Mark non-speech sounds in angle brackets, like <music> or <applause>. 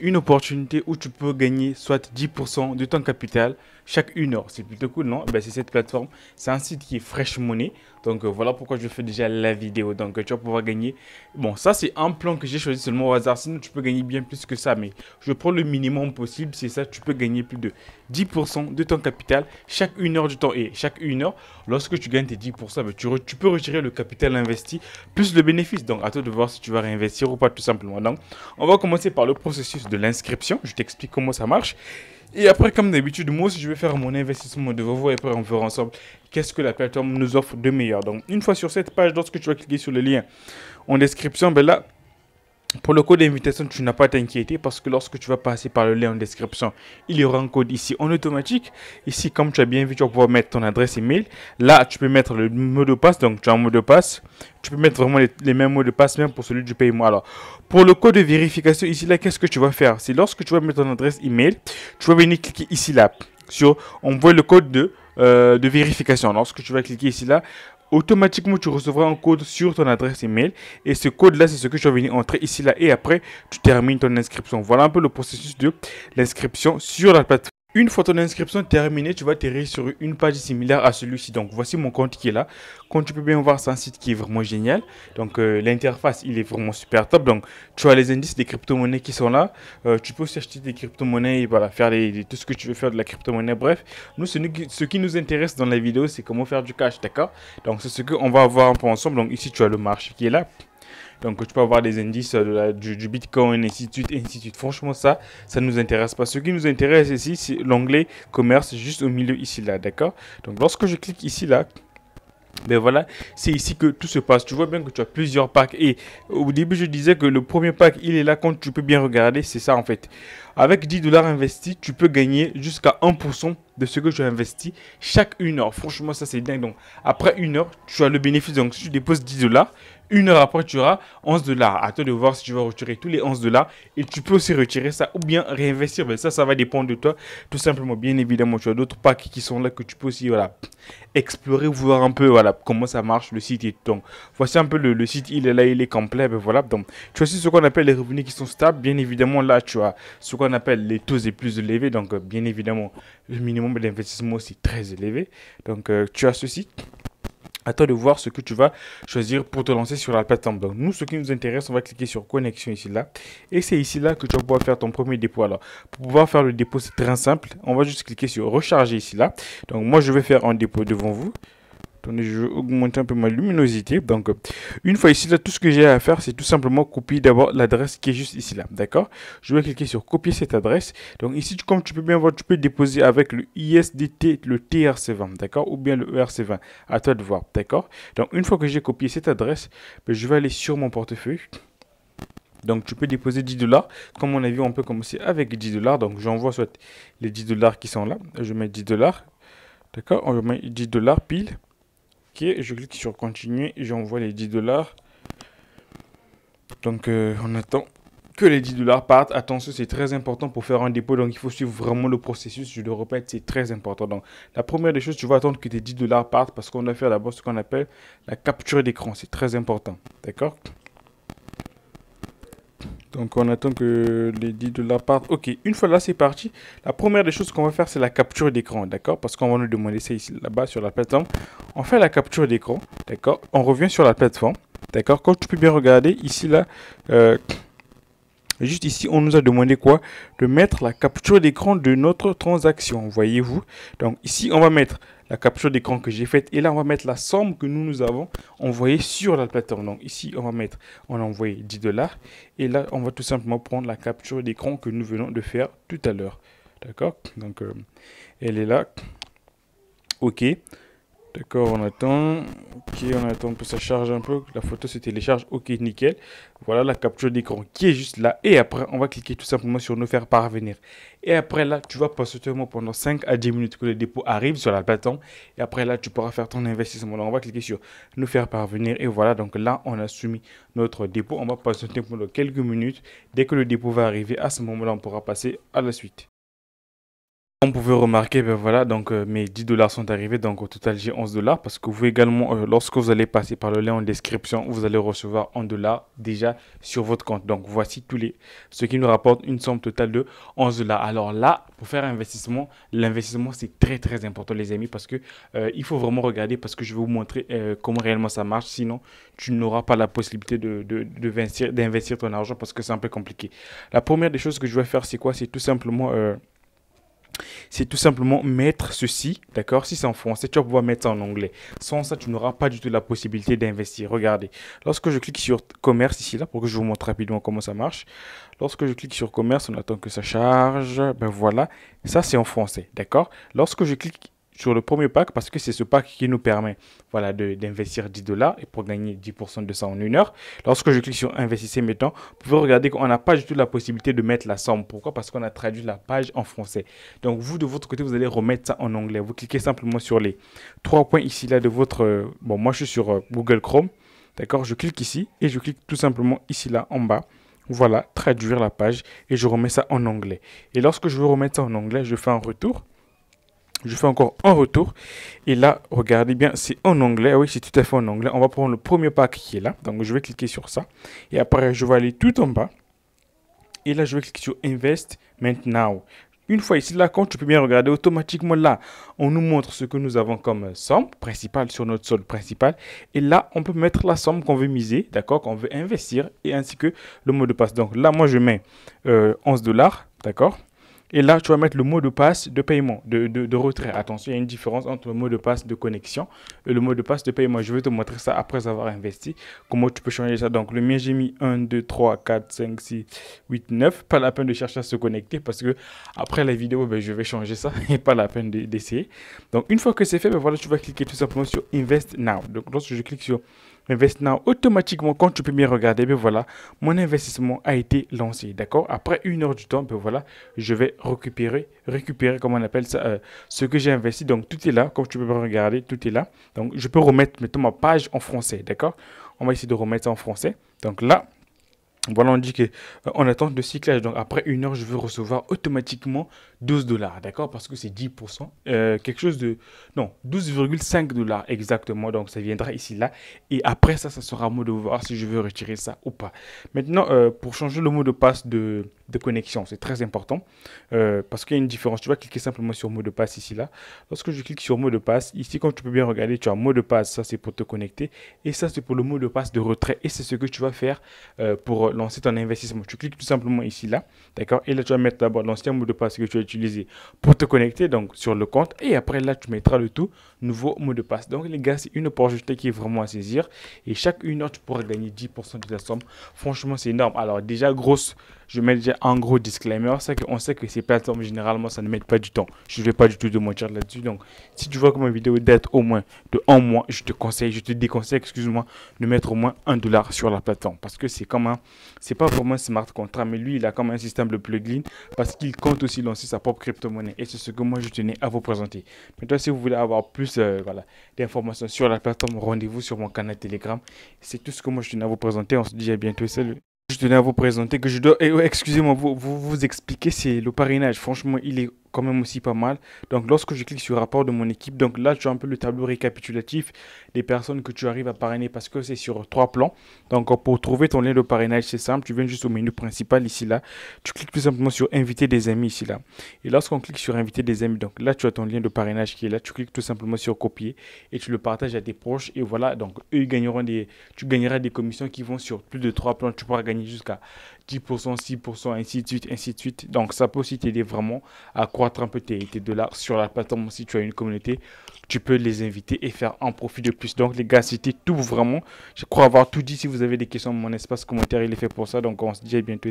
une opportunité où tu peux gagner soit 10% de ton capital chaque une heure. C'est plutôt cool, non ben, C'est cette plateforme. C'est un site qui est Fresh Money. Donc euh, voilà pourquoi je fais déjà la vidéo. Donc tu vas pouvoir gagner. Bon, ça c'est un plan que j'ai choisi seulement au hasard. Sinon tu peux gagner bien plus que ça. Mais je prends le minimum possible. C'est ça, tu peux gagner plus de 10% de ton capital chaque une heure du temps. Et chaque une heure, lorsque tu gagnes tes 10%, ben, tu, peux retirer le capital investi plus le bénéfice. Donc à toi de voir si tu vas réinvestir ou pas tout simplement. Donc on va commencer par le processus de l'inscription. Je t'explique comment ça marche. Et après, comme d'habitude, moi aussi, je vais faire mon investissement de vous. et après, on verra ensemble qu'est-ce que la plateforme nous offre de meilleur. Donc, une fois sur cette page, lorsque tu vas cliquer sur le lien en description, ben là, pour le code d'invitation, tu n'as pas à t'inquiéter parce que lorsque tu vas passer par le lien en description, il y aura un code ici en automatique. Ici, comme tu as bien vu, tu vas pouvoir mettre ton adresse email. Là, tu peux mettre le mot de passe, donc tu as un mot de passe. Tu peux mettre vraiment les, mêmes mots de passe, même pour celui du paiement. Alors, pour le code de vérification, ici, là, qu'est-ce que tu vas faire C'est lorsque tu vas mettre ton adresse email, tu vas venir cliquer ici, là, sur « on voit le code de… Euh, de vérification. Lorsque tu vas cliquer ici là, automatiquement tu recevras un code sur ton adresse email et ce code là c'est ce que tu vas venir entrer ici là et après tu termines ton inscription voilà un peu le processus de l'inscription sur la plateforme une fois ton inscription terminée, tu vas atterrir sur une page similaire à celui-ci. Donc voici mon compte qui est là. Comme tu peux bien voir, c'est un site qui est vraiment génial. Donc euh, l'interface, il est vraiment super top. Donc tu as les indices des crypto-monnaies qui sont là. Euh, tu peux aussi acheter des crypto-monnaies et faire les, tout ce que tu veux faire de la crypto-monnaie. Bref, nous, ce, ce, qui nous intéresse dans la vidéo, c'est comment faire du cash, d'accord Donc c'est ce qu'on va voir un peu ensemble. Donc ici, tu as le marché qui est là. Donc tu peux avoir des indices euh, du, Bitcoin, ainsi de suite, ainsi de suite. Franchement, ça, ça ne nous intéresse pas. Ce qui nous intéresse ici, c'est l'onglet commerce juste au milieu ici, là, d'accord Donc lorsque je clique ici, là, ben voilà, c'est ici que tout se passe. Tu vois bien que tu as plusieurs packs. Et au début, je disais que le premier pack, il est là quand tu peux bien regarder. C'est ça en fait. Avec 10 dollars investis, tu peux gagner jusqu'à 1% de ce que tu as investi chaque une heure. Franchement, ça c'est dingue. Donc après une heure, tu as le bénéfice. Donc si tu déposes 10 dollars, une heure après, tu auras 11 dollars. À toi de voir si tu vas retirer tous les 11 dollars et tu peux aussi retirer ça ou bien réinvestir. Mais ça, ça va dépendre de toi, tout simplement. Bien évidemment, tu as d'autres packs qui sont là que tu peux aussi voilà, explorer, voir un peu voilà, comment ça marche le site et Donc, voici un peu le, site. Il est là, il est complet. Ben voilà. Donc, tu as aussi ce qu'on appelle les revenus qui sont stables. Bien évidemment, là, tu as ce qu'on appelle les taux les plus élevés. Donc, euh, bien évidemment, le minimum d'investissement aussi très élevé. Donc, euh, tu as ce site à toi de voir ce que tu vas choisir pour te lancer sur la plateforme. Donc, nous, ce qui nous intéresse, on va cliquer sur connexion ici là. Et c'est ici là que tu vas pouvoir faire ton premier dépôt. Alors, pour pouvoir faire le dépôt, c'est très simple. On va juste cliquer sur recharger ici là. Donc, moi, je vais faire un dépôt devant vous je vais augmenter un peu ma luminosité. Donc, une fois ici, là, tout ce que j'ai à faire, c'est tout simplement copier d'abord l'adresse qui est juste ici, là. D'accord Je vais cliquer sur copier cette adresse. Donc, ici, comme tu peux bien voir, tu peux déposer avec le ISDT, le TRC20, d'accord Ou bien le ERC20. À toi de voir, d'accord Donc, une fois que j'ai copié cette adresse, ben, je vais aller sur mon portefeuille. Donc tu peux déposer 10 dollars. Comme on a vu, on peut commencer avec 10 dollars. Donc j'envoie soit les 10 dollars qui sont là. Je mets 10 dollars. D'accord On met 10 dollars pile je clique sur continuer, j'envoie les 10 dollars. Donc euh, on attend que les 10 dollars partent. Attention, c'est très important pour faire un dépôt. Donc, il faut suivre vraiment le processus. Je le répète, c'est très important. Donc, la première des choses, tu vas attendre que tes 10 dollars partent parce qu'on doit faire d'abord ce qu'on appelle la capture d'écran. C'est très important. D'accord donc on attend que les 10 dollars partent. Ok, une fois là c'est parti. La première des choses qu'on va faire c'est la capture d'écran, d'accord Parce qu'on va nous demander ça ici, là-bas sur la plateforme. On fait la capture d'écran, d'accord On revient sur la plateforme, d'accord Quand tu peux bien regarder ici là, euh, juste ici on nous a demandé quoi De mettre la capture d'écran de notre transaction, voyez-vous Donc ici on va mettre la capture d'écran que j'ai faite. Et là, on va mettre la somme que nous, nous avons envoyée sur la plateforme. Donc ici, on va mettre, on a envoyé 10 dollars. Et là, on va tout simplement prendre la capture d'écran que nous venons de faire tout à l'heure. D'accord Donc, euh, elle est là. OK. D'accord, on attend. Ok, on attend que ça charge un peu, la photo se télécharge. Ok, nickel. Voilà la capture d'écran qui est juste là. Et après, on va cliquer tout simplement sur nous faire parvenir. Et après là, tu vas seulement pendant 5 à 10 minutes que le dépôt arrive sur la plateforme. Et après là, tu pourras faire ton investissement. on va cliquer sur nous faire parvenir. Et voilà, donc là, on a soumis notre dépôt. On va patienter pendant quelques minutes. Dès que le dépôt va arriver, à ce moment-là, on pourra passer à la suite vous pouvez remarquer, ben voilà, donc euh, mes 10 dollars sont arrivés, donc au total j'ai 11 dollars parce que vous également, euh, lorsque vous allez passer par le lien en description, vous allez recevoir 1 dollar déjà sur votre compte. Donc voici tous les, ce qui nous rapporte une somme totale de 11 dollars. Alors là, pour faire un investissement, l'investissement c'est très très important les amis parce que euh, il faut vraiment regarder parce que je vais vous montrer comment réellement ça marche. Sinon, tu n'auras pas la possibilité de d'investir de, ton argent parce que c'est un peu compliqué. La première des choses que je vais faire c'est quoi C'est tout simplement c'est tout simplement mettre ceci, d'accord Si c'est en français, tu vas pouvoir mettre ça en anglais. Sans ça, tu n'auras pas du tout la possibilité d'investir. Regardez, lorsque je clique sur commerce ici, là, pour que je vous montre rapidement comment ça marche. Lorsque je clique sur commerce, on attend que ça charge. Ben voilà, ça c'est en français, d'accord Lorsque je clique sur le premier pack parce que c'est ce pack qui nous permet voilà, d'investir 10 dollars et pour gagner 10% de ça en une heure. Lorsque je clique sur investissez maintenant », vous pouvez regarder qu'on n'a pas du tout la possibilité de mettre la somme. Pourquoi Parce qu'on a traduit la page en français. Donc vous, de votre côté, vous allez remettre ça en anglais. Vous cliquez simplement sur les trois points ici, là, de votre... Euh, bon, moi, je suis sur euh, Google Chrome. D'accord Je clique ici et je clique tout simplement ici, là, en bas voilà, traduire la page et je remets ça en anglais. Et lorsque je veux remettre ça en anglais, je fais un retour. Je fais encore un retour. Et là, regardez bien, c'est en anglais. Ah oui, c'est tout à fait en anglais. On va prendre le premier pack qui est là. Donc, je vais cliquer sur ça. Et après, je vais aller tout en bas. Et là, je vais cliquer sur Invest Maintenant. Une fois ici, là, quand tu peux bien regarder, automatiquement, là, on nous montre ce que nous avons comme somme principale sur notre solde principal. Et là, on peut mettre la somme qu'on veut miser, d'accord, qu'on veut investir, et ainsi que le mot de passe. Donc là, moi, je mets 11 euh, dollars, d'accord et là, tu vas mettre le mot de passe de paiement, de, retrait. Attention, il y a une différence entre le mot de passe de connexion et le mot de passe de paiement. Je vais te montrer ça après avoir investi, comment tu peux changer ça. Donc, le mien, j'ai mis 1, 2, 3, 4, 5, 6, 8, 9. Pas la peine de chercher à se connecter parce que après la vidéo, ben, je vais changer ça <laughs> et pas la peine d'essayer. Donc, une fois que c'est fait, ben, voilà, tu vas cliquer tout simplement sur Invest Now. Donc, lorsque je clique sur Maintenant, automatiquement, quand tu peux bien regarder, ben voilà, mon investissement a été lancé. D'accord Après une heure du temps, ben voilà, je vais récupérer, récupérer, comment on appelle ça, euh, ce que j'ai investi. Donc, tout est là. Comme tu peux me regarder, tout est là. Donc, je peux remettre, maintenant ma page en français. D'accord On va essayer de remettre ça en français. Donc là, voilà, on dit que euh, en attente de cyclage, donc après une heure, je veux recevoir automatiquement 12 dollars, d'accord Parce que c'est 10%, euh, quelque chose de... Non, 12,5 dollars exactement, donc ça viendra ici, là. Et après ça, ça sera à moi de voir si je veux retirer ça ou pas. Maintenant, euh, pour changer le mot de passe de, connexion, c'est très important, parce qu'il y a une différence. Tu vas cliquer simplement sur mot de passe ici, là. Lorsque je clique sur mot de passe, ici, comme tu peux bien regarder, tu as mot de passe, ça c'est pour te connecter, et ça c'est pour le mot de passe de retrait, et c'est ce que tu vas faire pour lancer ton investissement. Tu cliques tout simplement ici, là, d'accord Et là, tu vas mettre d'abord l'ancien mot de passe que tu as utilisé pour te connecter, donc sur le compte. Et après, là, tu mettras le tout, nouveau mot de passe. Donc, les gars, c'est une opportunité qui est vraiment à saisir. Et chaque une heure, tu pourras gagner 10% de la somme. Franchement, c'est énorme. Alors, déjà, grosse, je mets déjà un gros disclaimer. C'est qu'on sait que ces plateformes, généralement, ça ne met pas du temps. Je ne vais pas du tout te mentir là-dessus. Donc, si tu vois que ma vidéo date au moins de un mois, je te conseille, je te déconseille, excuse-moi, de mettre au moins un dollar sur la plateforme. Parce que c'est comme un c'est pas vraiment un smart contract, mais lui, il a comme un système de plugin parce qu'il compte aussi lancer sa propre crypto-monnaie. Et c'est ce que moi, je tenais à vous présenter. Maintenant, si vous voulez avoir plus euh, voilà, d'informations sur la plateforme, rendez-vous sur mon canal Telegram. C'est tout ce que moi, je tenais à vous présenter. On se dit à bientôt. Salut. Je tenais à vous présenter que je dois... Eh excusez-moi, vous, vous, expliquez c'est le parrainage. Franchement, il est même aussi pas mal. Donc lorsque je clique sur rapport de mon équipe, donc là tu as un peu le tableau récapitulatif des personnes que tu arrives à parrainer parce que c'est sur trois plans. Donc pour trouver ton lien de parrainage, c'est simple, tu viens juste au menu principal ici là, tu cliques tout simplement sur inviter des amis ici là. Et lorsqu'on clique sur inviter des amis, donc là tu as ton lien de parrainage qui est là, tu cliques tout simplement sur copier et tu le partages à tes proches et voilà, donc eux gagneront des tu gagneras des commissions qui vont sur plus de trois plans, tu pourras gagner jusqu'à 10%, 6%, ainsi de suite, ainsi de suite. Donc, ça peut aussi t'aider vraiment à croître un peu tes, tes dollars sur la plateforme. Si tu as une communauté, tu peux les inviter et faire un profit de plus. Donc, les gars, c'était tout vraiment. Je crois avoir tout dit. Si vous avez des questions, mon espace commentaire, il est fait pour ça. Donc, on se dit à bientôt.